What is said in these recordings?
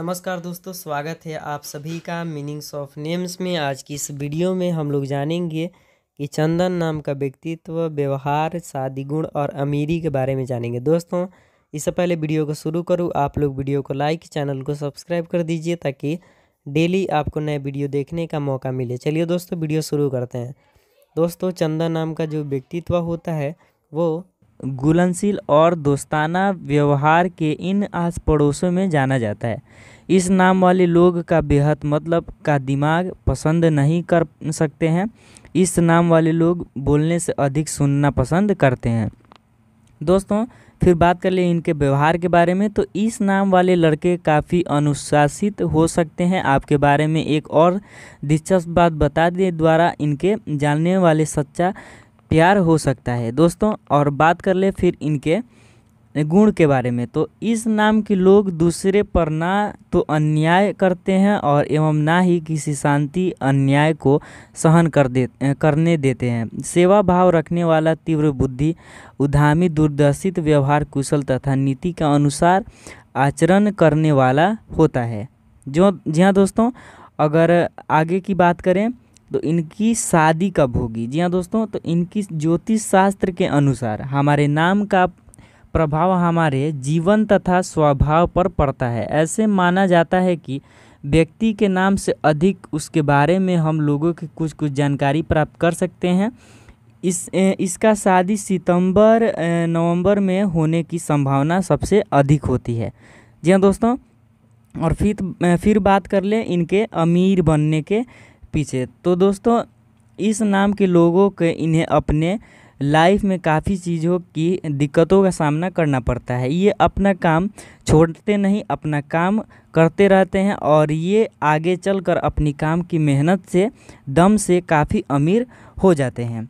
नमस्कार दोस्तों स्वागत है आप सभी का मीनिंग्स ऑफ नेम्स में आज की इस वीडियो में हम लोग जानेंगे कि चंदन नाम का व्यक्तित्व व्यवहार शादी गुण और अमीरी के बारे में जानेंगे दोस्तों इससे पहले वीडियो को शुरू करूँ आप लोग वीडियो को लाइक चैनल को सब्सक्राइब कर दीजिए ताकि डेली आपको नए वीडियो देखने का मौका मिले चलिए दोस्तों वीडियो शुरू करते हैं दोस्तों चंदन नाम का जो व्यक्तित्व होता है वो घुलनशील और दोस्ताना व्यवहार के इन आस पड़ोसों में जाना जाता है इस नाम वाले लोग का बेहद मतलब का दिमाग पसंद नहीं कर सकते हैं इस नाम वाले लोग बोलने से अधिक सुनना पसंद करते हैं दोस्तों फिर बात कर लें इनके व्यवहार के बारे में तो इस नाम वाले लड़के काफ़ी अनुशासित हो सकते हैं आपके बारे में एक और दिलचस्प बात बता दें द्वारा इनके जानने वाले सच्चा प्यार हो सकता है दोस्तों और बात कर ले फिर इनके गुण के बारे में तो इस नाम के लोग दूसरे पर ना तो अन्याय करते हैं और एवं ना ही किसी शांति अन्याय को सहन कर दे करने देते हैं सेवा भाव रखने वाला तीव्र बुद्धि उधामी दूरदर्शित व्यवहार कुशल तथा नीति के अनुसार आचरण करने वाला होता है जो जी हाँ दोस्तों अगर आगे की बात करें तो इनकी शादी कब होगी जी हाँ दोस्तों तो इनकी ज्योतिष शास्त्र के अनुसार हमारे नाम का प्रभाव हमारे जीवन तथा स्वभाव पर पड़ता है ऐसे माना जाता है कि व्यक्ति के नाम से अधिक उसके बारे में हम लोगों की कुछ कुछ जानकारी प्राप्त कर सकते हैं इस इसका शादी सितंबर नवंबर में होने की संभावना सबसे अधिक होती है जी हाँ दोस्तों और फिर फिर बात कर लें इनके अमीर बनने के पीछे तो दोस्तों इस नाम के लोगों के इन्हें अपने लाइफ में काफ़ी चीज़ों की दिक्कतों का सामना करना पड़ता है ये अपना काम छोड़ते नहीं अपना काम करते रहते हैं और ये आगे चलकर अपनी काम की मेहनत से दम से काफ़ी अमीर हो जाते हैं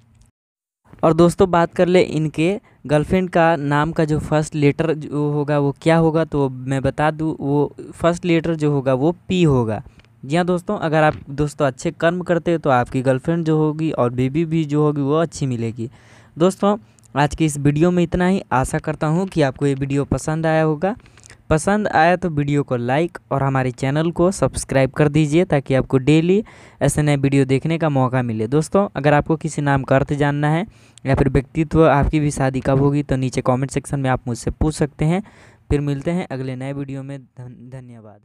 और दोस्तों बात कर ले इनके गर्लफ्रेंड का नाम का जो फर्स्ट लेटर जो होगा वो क्या होगा तो मैं बता दूँ वो फर्स्ट लेटर जो होगा वो पी होगा जी हाँ दोस्तों अगर आप दोस्तों अच्छे कर्म करते हो तो आपकी गर्लफ्रेंड जो होगी और बीबी भी जो होगी वो अच्छी मिलेगी दोस्तों आज की इस वीडियो में इतना ही आशा करता हूँ कि आपको ये वीडियो पसंद आया होगा पसंद आया तो वीडियो को लाइक और हमारे चैनल को सब्सक्राइब कर दीजिए ताकि आपको डेली ऐसे नए वीडियो देखने का मौका मिले दोस्तों अगर आपको किसी नाम का अर्थ जानना है या फिर व्यक्तित्व आपकी भी शादी कब होगी तो नीचे कमेंट सेक्शन में आप मुझसे पूछ सकते हैं फिर मिलते हैं अगले नए वीडियो में धन्यवाद